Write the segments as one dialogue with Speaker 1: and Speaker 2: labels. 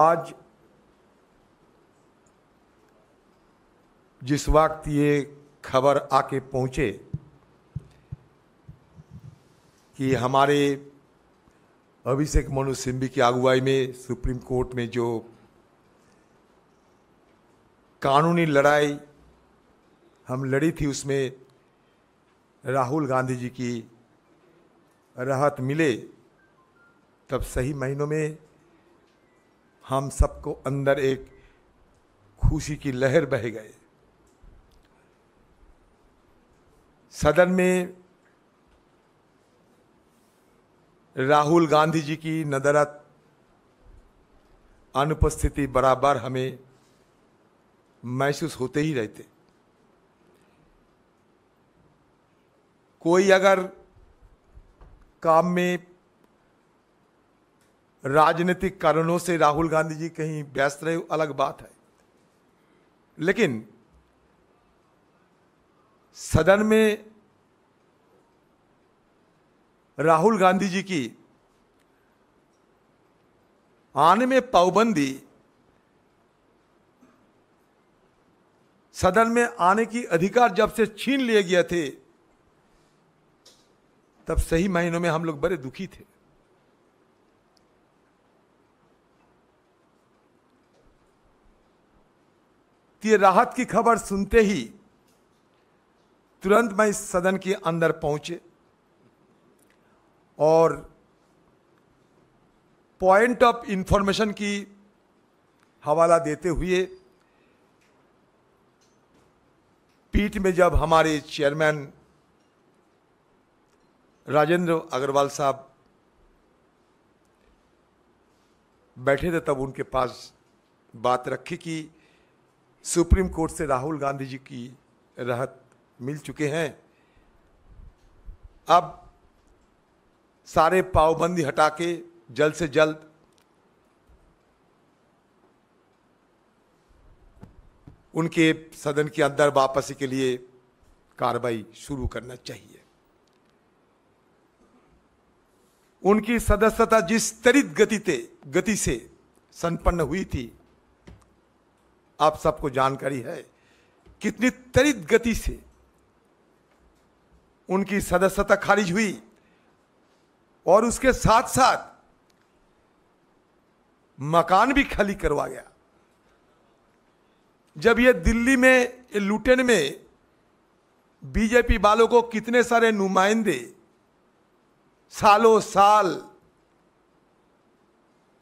Speaker 1: आज जिस वक्त ये खबर आके पहुँचे कि हमारे अभिषेक मनु सिंह की अगुवाई में सुप्रीम कोर्ट में जो कानूनी लड़ाई हम लड़ी थी उसमें राहुल गांधी जी की राहत मिले तब सही महीनों में हम सबको अंदर एक खुशी की लहर बह गए सदन में राहुल गांधी जी की नदरत अनुपस्थिति बराबर हमें महसूस होते ही रहते कोई अगर काम में राजनीतिक कारणों से राहुल गांधी जी कहीं व्यस्त रहे अलग बात है लेकिन सदन में राहुल गांधी जी की आने में पाबंदी सदन में आने की अधिकार जब से छीन लिए गए थे तब सही महीनों में हम लोग बड़े दुखी थे वित्तीय राहत की खबर सुनते ही तुरंत मैं इस सदन के अंदर पहुंचे और पॉइंट ऑफ इंफॉर्मेशन की हवाला देते हुए पीठ में जब हमारे चेयरमैन राजेंद्र अग्रवाल साहब बैठे थे तब उनके पास बात रखी कि सुप्रीम कोर्ट से राहुल गांधी जी की राहत मिल चुके हैं अब सारे पाबंदी हटा के जल्द से जल्द उनके सदन के अंदर वापसी के लिए कार्रवाई शुरू करना चाहिए उनकी सदस्यता जिस त्वरित गति गति से संपन्न हुई थी आप सबको जानकारी है कितनी त्वरित गति से उनकी सदस्यता खारिज हुई और उसके साथ साथ मकान भी खाली करवा गया जब ये दिल्ली में ये लुटेन में बीजेपी वालों को कितने सारे नुमाइंदे सालों साल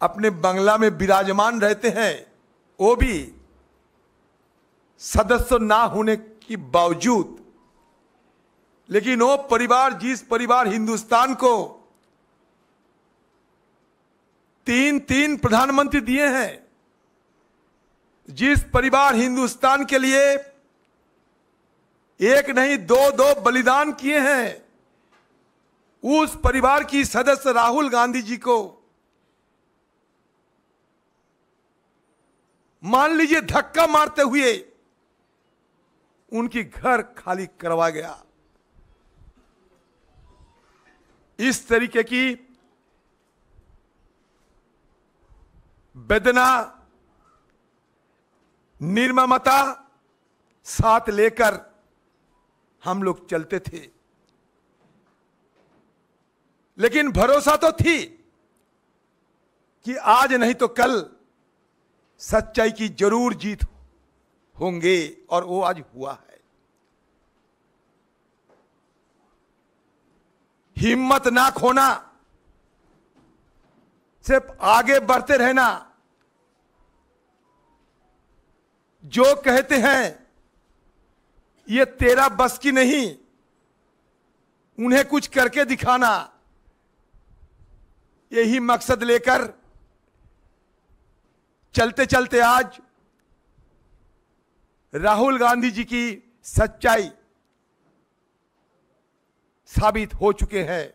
Speaker 1: अपने बंगला में विराजमान रहते हैं वो भी सदस्य ना होने के बावजूद लेकिन वो परिवार जिस परिवार हिंदुस्तान को तीन तीन प्रधानमंत्री दिए हैं जिस परिवार हिंदुस्तान के लिए एक नहीं दो दो बलिदान किए हैं उस परिवार की सदस्य राहुल गांधी जी को मान लीजिए धक्का मारते हुए उनकी घर खाली करवा गया इस तरीके की वेदना निर्ममता साथ लेकर हम लोग चलते थे लेकिन भरोसा तो थी कि आज नहीं तो कल सच्चाई की जरूर जीत हो होंगे और वो आज हुआ है हिम्मत ना खोना सिर्फ आगे बढ़ते रहना जो कहते हैं ये तेरा बस की नहीं उन्हें कुछ करके दिखाना यही मकसद लेकर चलते चलते आज राहुल गांधी जी की सच्चाई साबित हो चुके हैं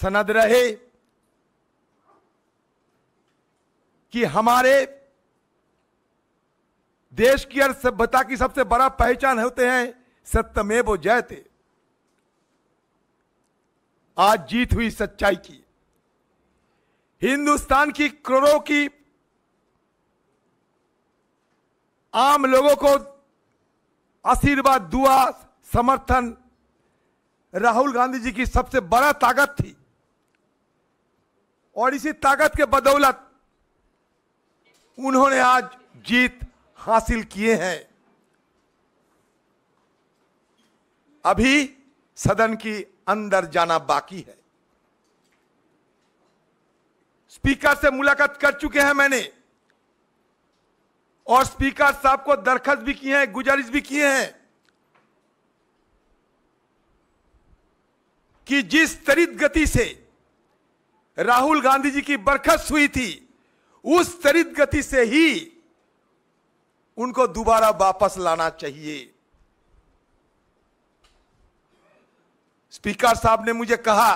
Speaker 1: सनद रहे कि हमारे देश की अर्थ सभ्यता की सबसे बड़ा पहचान होते हैं सत्यमेव जयते आज जीत हुई सच्चाई की हिंदुस्तान की करोड़ों की आम लोगों को आशीर्वाद दुआ समर्थन राहुल गांधी जी की सबसे बड़ा ताकत थी और इसी ताकत के बदौलत उन्होंने आज जीत हासिल किए हैं अभी सदन की अंदर जाना बाकी है स्पीकर से मुलाकात कर चुके हैं मैंने और स्पीकर साहब को दरखास्त भी किए हैं गुजारिश भी किए हैं कि जिस त्वरित गति से राहुल गांधी जी की बरखस्त हुई थी उस त्वरित गति से ही उनको दोबारा वापस लाना चाहिए स्पीकर साहब ने मुझे कहा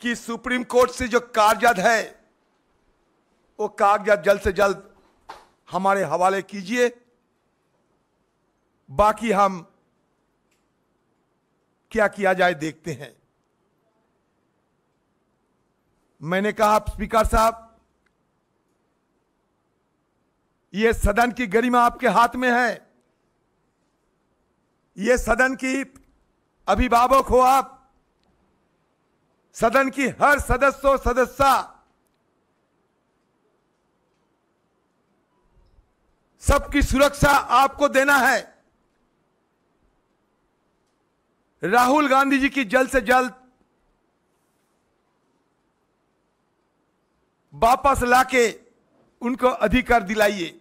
Speaker 1: कि सुप्रीम कोर्ट से जो कागजात है वो कागजात जल्द से जल्द हमारे हवाले कीजिए बाकी हम क्या किया जाए देखते हैं मैंने कहा स्पीकर साहब ये सदन की गरिमा आपके हाथ में है ये सदन की अभिभावक हो आप सदन की हर सदस्य सदस्या सबकी सुरक्षा आपको देना है राहुल गांधी जी की जल्द से जल्द वापस लाके उनको अधिकार दिलाइए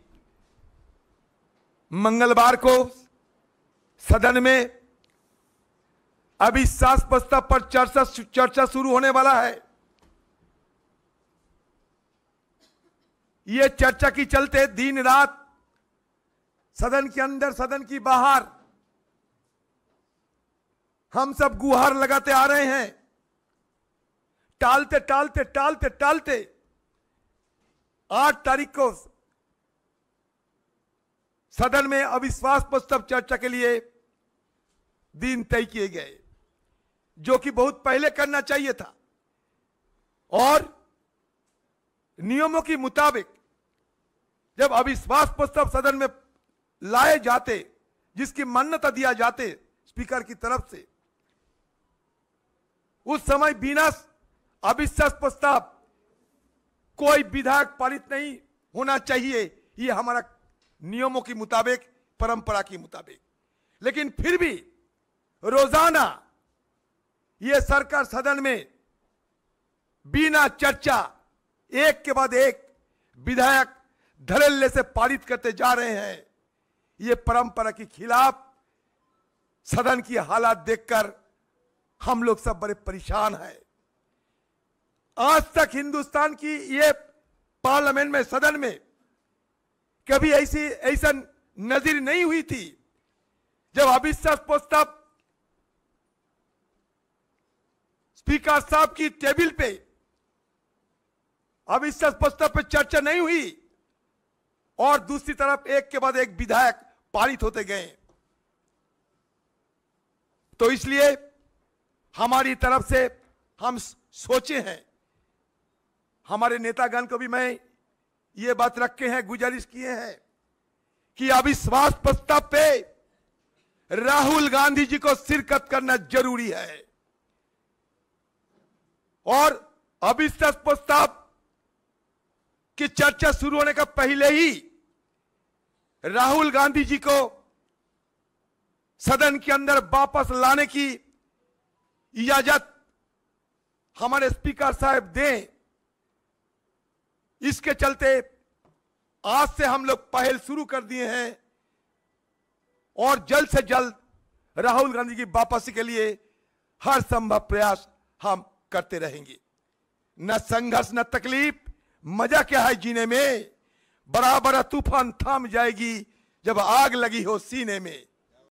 Speaker 1: मंगलवार को सदन में अभी सास प्रस्ताव पर चर्चा चर्चा शुरू होने वाला है यह चर्चा की चलते दिन रात सदन के अंदर सदन की बाहर हम सब गुहार लगाते आ रहे हैं टालते टालते टालते टालते आठ तारीख को सदन में अविश्वास प्रस्ताव चर्चा के लिए दिन तय किए गए जो कि बहुत पहले करना चाहिए था और नियमों के मुताबिक जब अविश्वास प्रस्ताव सदन में लाए जाते जिसकी मान्यता दिया जाते स्पीकर की तरफ से उस समय बिना अविश्वास प्रस्ताव कोई विधायक पारित नहीं होना चाहिए ये हमारा नियमों के मुताबिक परंपरा के मुताबिक लेकिन फिर भी रोजाना ये सरकार सदन में बिना चर्चा एक के बाद एक विधायक धड़ल्ले से पारित करते जा रहे हैं ये परंपरा के खिलाफ सदन की हालात देखकर हम लोग सब बड़े परेशान हैं आज तक हिंदुस्तान की ये पार्लियामेंट में सदन में कभी ऐसी ऐसा नजर नहीं हुई थी जब अविश्वास प्रस्ताव स्पीकर साहब की टेबल पे अविश्वास प्रस्ताव पे चर्चा नहीं हुई और दूसरी तरफ एक के बाद एक विधायक पारित होते गए तो इसलिए हमारी तरफ से हम सोचे हैं हमारे नेतागण को भी मैं ये बात रखे हैं गुजारिश किए हैं कि अविश्वास प्रस्ताव पे राहुल गांधी जी को शिरकत करना जरूरी है और अविश्वास प्रस्ताव की चर्चा शुरू होने का पहले ही राहुल गांधी जी को सदन के अंदर वापस लाने की इजाजत हमारे स्पीकर साहब दें इसके चलते आज से हम लोग पहल शुरू कर दिए हैं और जल्द से जल्द राहुल गांधी की वापसी के लिए हर संभव प्रयास हम करते रहेंगे न संघर्ष न तकलीफ मजा क्या है जीने में बड़ा बड़ा तूफान थाम जाएगी जब आग लगी हो सीने में